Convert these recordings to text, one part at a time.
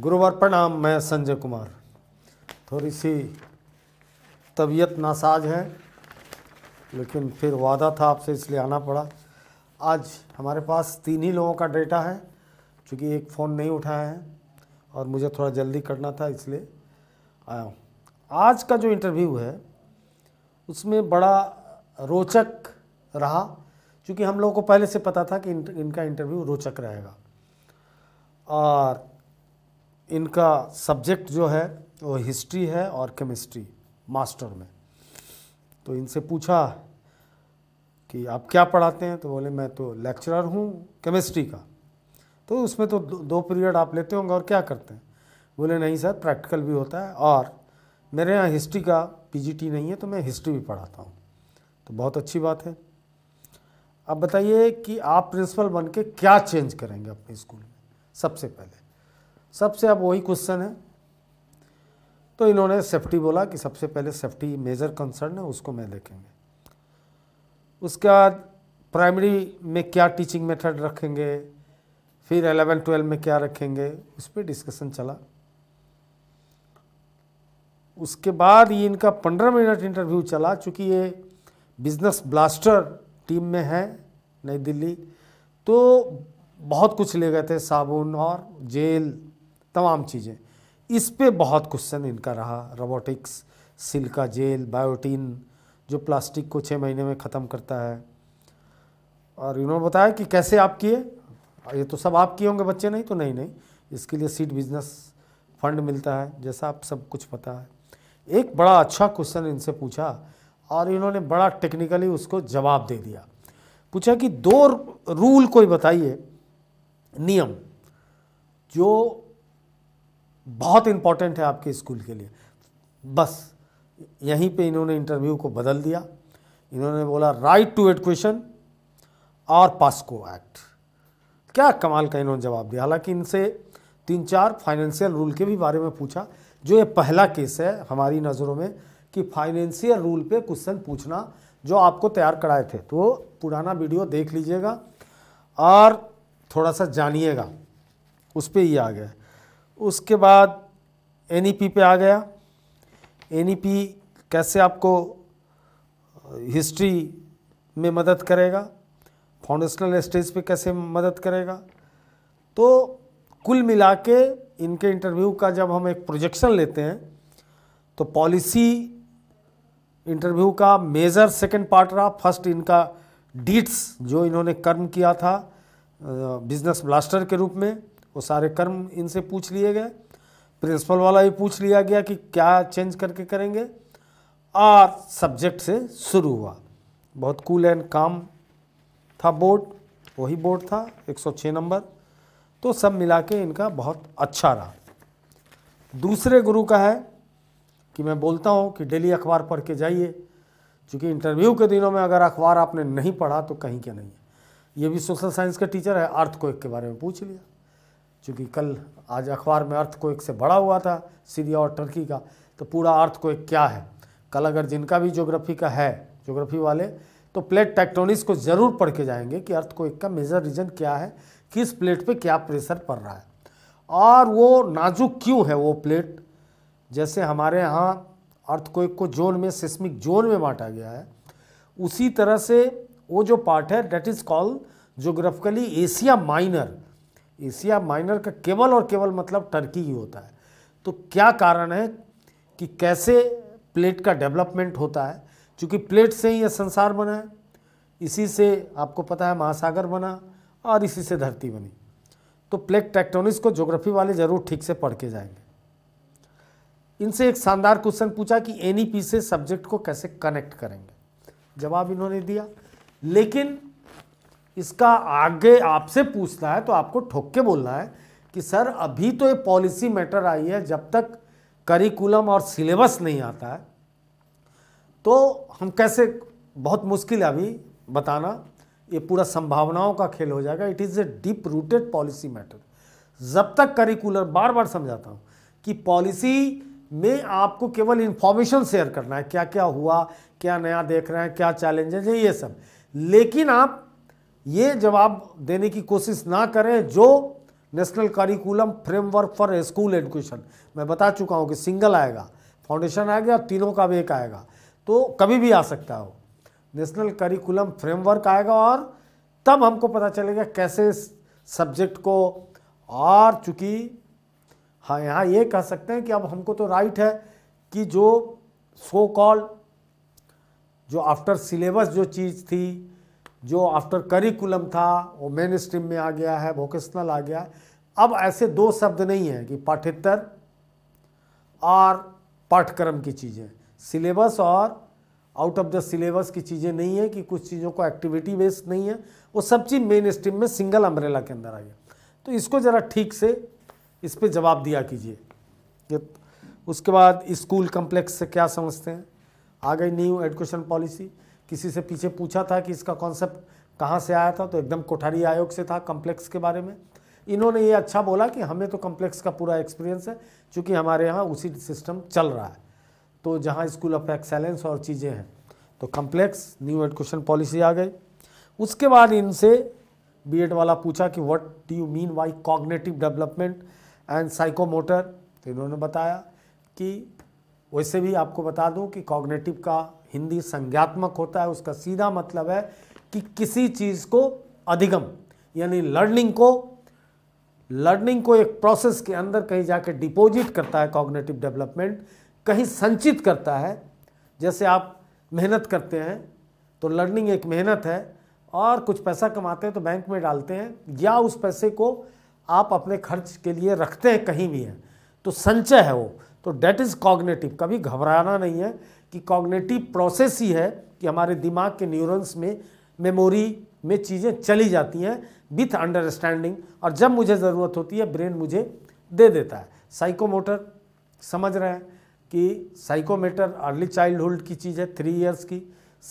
गुरुवार प्रणाम मैं संजय कुमार थोड़ी सी तबीयत नासाज है लेकिन फिर वादा था आपसे इसलिए आना पड़ा आज हमारे पास तीन ही लोगों का डेटा है क्योंकि एक फ़ोन नहीं उठाया है और मुझे थोड़ा जल्दी करना था इसलिए आया हूँ आज का जो इंटरव्यू है उसमें बड़ा रोचक रहा क्योंकि हम लोगों को पहले से पता था कि इनका इंटरव्यू रोचक रहेगा और इनका सब्जेक्ट जो है वो हिस्ट्री है और केमिस्ट्री मास्टर में तो इनसे पूछा कि आप क्या पढ़ाते हैं तो बोले मैं तो लेक्चरर हूँ केमिस्ट्री का तो उसमें तो दो पीरियड आप लेते होंगे और क्या करते हैं बोले नहीं सर प्रैक्टिकल भी होता है और मेरे यहाँ हिस्ट्री का पीजीटी नहीं है तो मैं हिस्ट्री भी पढ़ाता हूँ तो बहुत अच्छी बात है अब बताइए कि आप प्रिंसिपल बन के क्या चेंज करेंगे अपने स्कूल में सबसे पहले सबसे अब वही क्वेश्चन है तो इन्होंने सेफ्टी बोला कि सबसे पहले सेफ्टी मेजर कंसर्न है उसको मैं देखेंगे उसके बाद प्राइमरी में क्या टीचिंग मेथड रखेंगे फिर एलेवन ट्वेल्व में क्या रखेंगे उस पर डिस्कशन चला उसके बाद ये इनका पंद्रह मिनट इंटरव्यू चला चूँकि ये बिजनेस ब्लास्टर टीम में है नई दिल्ली तो बहुत कुछ ले गए थे साबुन और जेल तमाम चीज़ें इस पे बहुत क्वेश्चन इनका रहा रोबोटिक्स सिल्का जेल बायोटीन जो प्लास्टिक को छः महीने में ख़त्म करता है और इन्होंने बताया कि कैसे आप किए ये तो सब आप किए होंगे बच्चे नहीं तो नहीं नहीं इसके लिए सीड बिजनेस फंड मिलता है जैसा आप सब कुछ पता है एक बड़ा अच्छा क्वेश्चन इनसे पूछा और इन्होंने बड़ा टेक्निकली उसको जवाब दे दिया पूछा कि दो रूल कोई बताइए नियम जो बहुत इम्पॉर्टेंट है आपके स्कूल के लिए बस यहीं पे इन्होंने इंटरव्यू को बदल दिया इन्होंने बोला राइट टू एडुकेशन और पास्को एक्ट क्या कमाल का इन्होंने जवाब दिया हालांकि इनसे तीन चार फाइनेंशियल रूल के भी बारे में पूछा जो ये पहला केस है हमारी नज़रों में कि फाइनेंशियल रूल पे क्वेश्चन पूछना जो आपको तैयार कराए थे तो पुराना वीडियो देख लीजिएगा और थोड़ा सा जानिएगा उस पर ही आ गया उसके बाद एन e पे आ गया एन e कैसे आपको हिस्ट्री में मदद करेगा फाउंडेशनल स्टेज पे कैसे मदद करेगा तो कुल मिला के इनके इंटरव्यू का जब हम एक प्रोजेक्शन लेते हैं तो पॉलिसी इंटरव्यू का मेजर सेकंड पार्ट रहा फर्स्ट इनका डीट्स जो इन्होंने कर्म किया था बिजनेस ब्लास्टर के रूप में वो सारे कर्म इनसे पूछ लिए गए प्रिंसिपल वाला भी पूछ लिया गया कि क्या चेंज करके करेंगे और सब्जेक्ट से शुरू हुआ बहुत कूल एंड काम था बोर्ड वही बोर्ड था 106 नंबर तो सब मिला के इनका बहुत अच्छा रहा दूसरे गुरु का है कि मैं बोलता हूँ कि डेली अखबार पढ़ के जाइए क्योंकि इंटरव्यू के दिनों में अगर अखबार आपने नहीं पढ़ा तो कहीं क्या नहीं है ये भी सोशल साइंस का टीचर है अर्थ को एक के बारे में पूछ लिया चूँकि कल आज अखबार में अर्थ को एक से बड़ा हुआ था सीरिया और टर्की का तो पूरा अर्थ को एक क्या है कल अगर जिनका भी ज्योग्राफी का है ज्योग्राफी वाले तो प्लेट टेक्टोनिक्स को ज़रूर पढ़ के जाएंगे कि अर्थ को एक का मेजर रीजन क्या है किस प्लेट पे क्या प्रेशर पड़ रहा है और वो नाजुक क्यों है वो प्लेट जैसे हमारे यहाँ अर्थ को एक को जोन में सिस्मिक जोन में बांटा गया है उसी तरह से वो जो पार्ट है that is called geographically Asia Minor Asia Minor का केवल और केवल मतलब टर्की ही होता है तो क्या कारण है कि कैसे प्लेट का डेवलपमेंट होता है क्योंकि प्लेट से ही यह संसार बना है इसी से आपको पता है महासागर बना और इसी से धरती बनी तो प्लेट टेक्टोनिक्स को ज्योग्राफी वाले ज़रूर ठीक से पढ़ के जाएंगे इनसे एक शानदार क्वेश्चन पूछा कि एनी पी से सब्जेक्ट को कैसे कनेक्ट करेंगे जवाब इन्होंने दिया लेकिन इसका आगे आपसे पूछना है तो आपको ठोक के बोलना है कि सर अभी तो ये पॉलिसी मैटर आई है जब तक करिकुलम और सिलेबस नहीं आता है तो हम कैसे बहुत मुश्किल है अभी बताना ये पूरा संभावनाओं का खेल हो जाएगा it is a deep rooted policy matter जब तक करिकुलर बार बार समझाता हूँ कि पॉलिसी में आपको केवल इन्फॉर्मेशन शेयर करना है क्या क्या हुआ क्या नया देख रहे हैं क्या चैलेंजेस है ये सब लेकिन आप ये जवाब देने की कोशिश ना करें जो national curriculum framework for school education मैं बता चुका हूँ कि सिंगल आएगा फाउंडेशन आएगा और तीनों का भी एक आएगा तो कभी भी आ सकता हो नेशनल करिकुलम फ्रेमवर्क आएगा और तब हमको पता चलेगा कैसे सब्जेक्ट को और चूँकि हाँ यहाँ ये कह सकते हैं कि अब हमको तो राइट है कि जो सो कॉल जो आफ्टर सिलेबस जो चीज़ थी जो आफ्टर करिकुलम था वो मेन स्ट्रीम में आ गया है वोकेशनल आ गया है अब ऐसे दो शब्द नहीं हैं कि पाठ्यतर और पाठ्यक्रम की चीज़ें सिलेबस और आउट ऑफ द सिलेबस की चीज़ें नहीं है कि कुछ चीज़ों को एक्टिविटी बेस्ड नहीं है वो सब चीज़ मेन स्ट्रीम में सिंगल अम्ब्रेला के अंदर आ गया तो इसको ज़रा ठीक से इस पर जवाब दिया कीजिए उसके बाद स्कूल कम्प्लेक्स से क्या समझते हैं आ गई न्यू एडुकेशन पॉलिसी किसी से पीछे पूछा था कि इसका कॉन्सेप्ट कहाँ से आया था तो एकदम कोठारी आयोग से था कम्प्लेक्स के बारे में इन्होंने ये अच्छा बोला कि हमें तो कम्प्लेक्स का पूरा एक्सपीरियंस है चूँकि हमारे यहाँ उसी सिस्टम चल रहा है तो जहाँ स्कूल ऑफ एक्सेलेंस और चीज़ें हैं तो कम्प्लेक्स न्यू एडुकेशन पॉलिसी आ गई उसके बाद इनसे बीएड वाला पूछा कि what do you mean by cognitive development and psychomotor तो इन्होंने बताया कि वैसे भी आपको बता दूं कि कॉग्नेटिव का हिंदी संज्ञात्मक होता है उसका सीधा मतलब है कि किसी चीज़ को अधिगम यानी लर्निंग को लर्निंग को एक प्रोसेस के अंदर कहीं जाके डिपॉजिट करता है कॉग्नेटिव डेवलपमेंट कहीं संचित करता है जैसे आप मेहनत करते हैं तो लर्निंग एक मेहनत है और कुछ पैसा कमाते हैं तो बैंक में डालते हैं या उस पैसे को आप अपने खर्च के लिए रखते हैं कहीं भी हैं तो संचय है वो तो डेट इज़ कॉग्नेटिव कभी घबराना नहीं है कि कॉग्नेटिव प्रोसेस ही है कि हमारे दिमाग के न्यूरॉन्स में मेमोरी में चीज़ें चली जाती हैं विथ अंडरस्टैंडिंग और जब मुझे ज़रूरत होती है ब्रेन मुझे दे देता है साइकोमोटर समझ रहे हैं कि साइकोमेटर अर्ली चाइल्डहुड की चीज़ है थ्री इयर्स की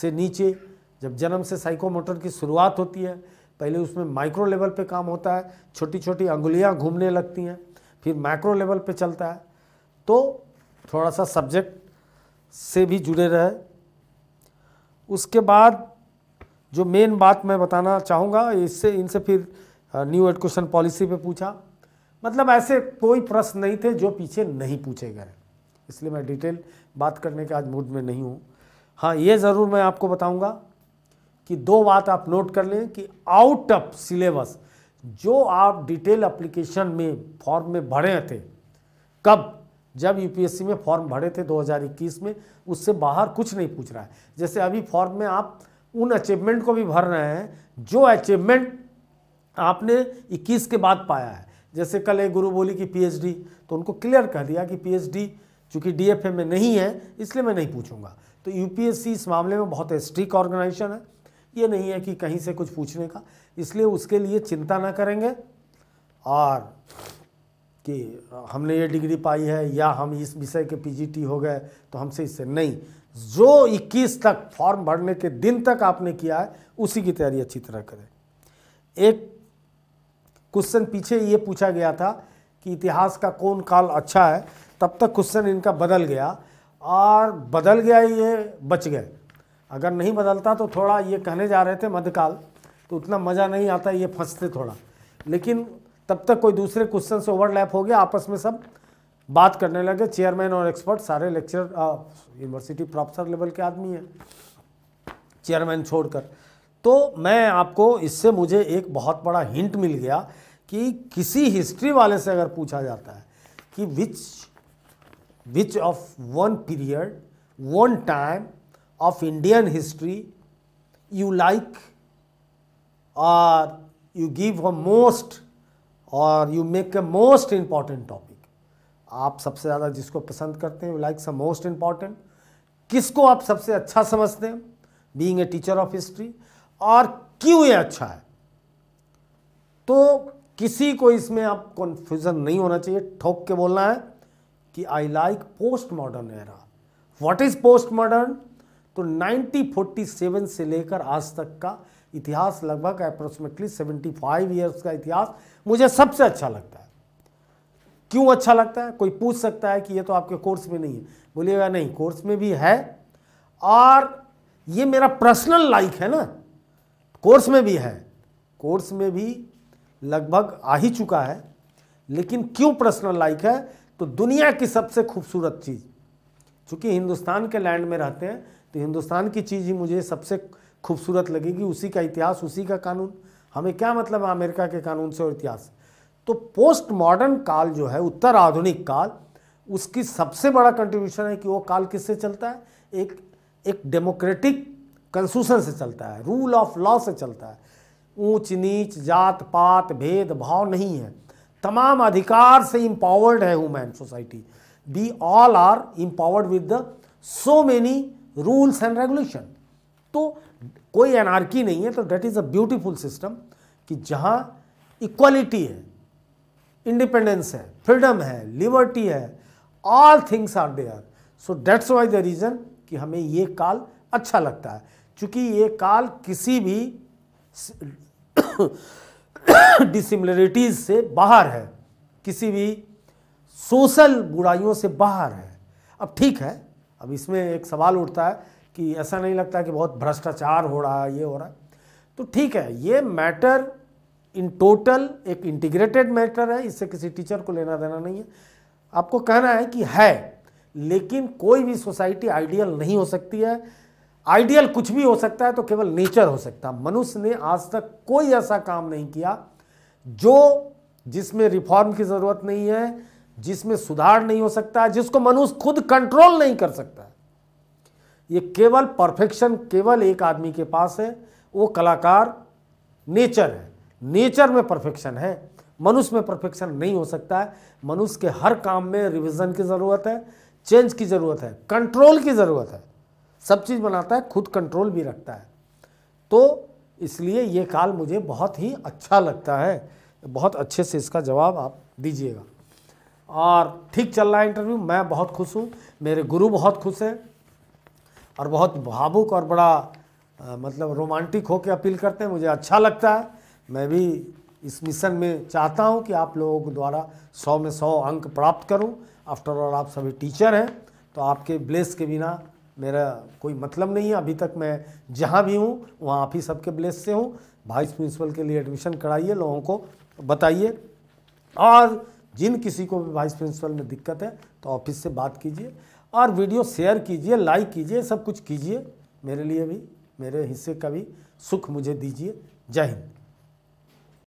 से नीचे जब जन्म से साइकोमोटर की शुरुआत होती है पहले उसमें माइक्रो लेवल पे काम होता है छोटी छोटी अंगुलियाँ घूमने लगती हैं फिर माइक्रो लेवल पे चलता है तो थोड़ा सा सब्जेक्ट से भी जुड़े रहे उसके बाद जो मेन बात मैं बताना चाहूँगा इससे इनसे फिर न्यू एडुकेशन पॉलिसी पे पूछा मतलब ऐसे कोई प्रश्न नहीं थे जो पीछे नहीं पूछे गए इसलिए मैं डिटेल बात करने के आज मूड में नहीं हूँ हाँ ये ज़रूर मैं आपको बताऊँगा कि दो बात आप नोट कर लें कि आउट ऑफ सिलेबस जो आप डिटेल एप्लीकेशन में फॉर्म में भरे थे कब जब यूपीएससी में फॉर्म भरे थे 2021 में उससे बाहर कुछ नहीं पूछ रहा है जैसे अभी फॉर्म में आप उन अचीवमेंट को भी भर रहे हैं जो अचीवमेंट आपने 21 के बाद पाया है जैसे कल एक गुरु बोली कि पीएचडी तो उनको क्लियर कर दिया कि पीएचडी चूँकि डीएफए में नहीं है इसलिए मैं नहीं पूछूंगा तो यू इस मामले में बहुत स्ट्रिक ऑर्गेनाइजेशन है ये नहीं है कि कहीं से कुछ पूछने का इसलिए उसके लिए चिंता ना करेंगे और कि हमने ये डिग्री पाई है या हम इस विषय के पीजीटी हो गए तो हमसे इससे नहीं जो 21 तक फॉर्म भरने के दिन तक आपने किया है उसी की तैयारी अच्छी तरह करें एक क्वेश्चन पीछे ये पूछा गया था कि इतिहास का कौन काल अच्छा है तब तक क्वेश्चन इनका बदल गया और बदल गया ये बच गए अगर नहीं बदलता तो थोड़ा ये कहने जा रहे थे मध्यकाल तो उतना मज़ा नहीं आता ये फंसते थोड़ा लेकिन तब तक कोई दूसरे क्वेश्चन से ओवरलैप हो गया आपस में सब बात करने लगे चेयरमैन और एक्सपर्ट सारे लेक्चर यूनिवर्सिटी प्रोफेसर लेवल के आदमी हैं चेयरमैन छोड़कर तो मैं आपको इससे मुझे एक बहुत बड़ा हिंट मिल गया कि किसी हिस्ट्री वाले से अगर पूछा जाता है कि which which of one period one time of Indian history you like और यू गिव अ मोस्ट और you make a most important topic आप सबसे ज़्यादा जिसको पसंद करते हैं लाइक स मोस्ट इम्पॉर्टेंट किसको आप सबसे अच्छा समझते हैं being a teacher of history और क्यों ये अच्छा है तो किसी को इसमें आप कन्फ्यूज़न नहीं होना चाहिए ठोक के बोलना है कि I like post modern era what is post modern तो 1947 से लेकर आज तक का इतिहास लगभग अप्रोक्सीमेटली 75 ईयर्स का इतिहास मुझे सबसे अच्छा लगता है क्यों अच्छा लगता है कोई पूछ सकता है कि ये तो आपके कोर्स में नहीं है बोलिएगा नहीं कोर्स में भी है और ये मेरा पर्सनल लाइफ है ना कोर्स में भी है कोर्स में भी लगभग आ ही चुका है लेकिन क्यों पर्सनल लाइफ है तो दुनिया की सबसे खूबसूरत चीज़ चूँकि हिंदुस्तान के लैंड में रहते हैं तो हिंदुस्तान की चीज़ ही मुझे सबसे खूबसूरत लगेगी उसी का इतिहास उसी का कानून हमें क्या मतलब है अमेरिका के कानून से और इतिहास तो पोस्ट मॉडर्न काल जो है उत्तर आधुनिक काल उसकी सबसे बड़ा कंट्रीब्यूशन है कि वो काल किससे चलता है एक एक डेमोक्रेटिक कंस्टिट्यूशन से चलता है रूल ऑफ लॉ से चलता है ऊंच नीच जात पात भेदभाव नहीं है तमाम अधिकार से इम्पावर्ड है human society we all are empowered with the so many rules and regulation तो कोई एनआरकी नहीं है तो that is a beautiful system कि जहाँ इक्वालिटी है इंडिपेंडेंस है फ्रीडम है लिबर्टी है all things are there so that's why the reason कि हमें ये काल अच्छा लगता है क्योंकि ये काल किसी भी डिसिमिलरिटीज़ से बाहर है किसी भी सोशल बुराइयों से बाहर है अब ठीक है अब इसमें एक सवाल उठता है कि ऐसा नहीं लगता कि बहुत भ्रष्टाचार हो रहा है ये हो रहा है तो ठीक है ये मैटर इन टोटल एक इंटीग्रेटेड मैटर है इससे किसी टीचर को लेना देना नहीं है आपको कहना है कि है लेकिन कोई भी सोसाइटी आइडियल नहीं हो सकती है आइडियल कुछ भी हो सकता है तो केवल नेचर हो सकता है मनुष्य ने आज तक कोई ऐसा काम नहीं किया जो जिसमें रिफॉर्म की ज़रूरत नहीं है जिसमें सुधार नहीं हो सकता जिसको मनुष्य खुद कंट्रोल नहीं कर सकता ये केवल परफेक्शन केवल एक आदमी के पास है वो कलाकार नेचर है नेचर में परफेक्शन है मनुष्य में परफेक्शन नहीं हो सकता है मनुष्य के हर काम में रिविज़न की ज़रूरत है चेंज की ज़रूरत है कंट्रोल की ज़रूरत है सब चीज़ बनाता है खुद कंट्रोल भी रखता है तो इसलिए ये काल मुझे बहुत ही अच्छा लगता है बहुत अच्छे से इसका जवाब आप दीजिएगा और ठीक चल रहा है इंटरव्यू मैं बहुत खुश हूँ मेरे गुरु बहुत खुश हैं और बहुत भावुक और बड़ा आ, मतलब रोमांटिक होकर अपील करते हैं मुझे अच्छा लगता है मैं भी इस मिशन में चाहता हूं कि आप लोगों के द्वारा सौ में सौ अंक प्राप्त करूं आफ्टर ऑल आप सभी टीचर हैं तो आपके ब्लेस के बिना मेरा कोई मतलब नहीं है अभी तक मैं जहां भी हूं वहां आप ही सबके ब्लेस से हूं वाइस प्रिंसिपल के लिए एडमिशन कराइए लोगों को बताइए और जिन किसी को भी वाइस प्रिंसिपल में दिक्कत है तो ऑफिस से बात कीजिए और वीडियो शेयर कीजिए लाइक कीजिए सब कुछ कीजिए मेरे लिए भी मेरे हिस्से का भी सुख मुझे दीजिए जय हिंद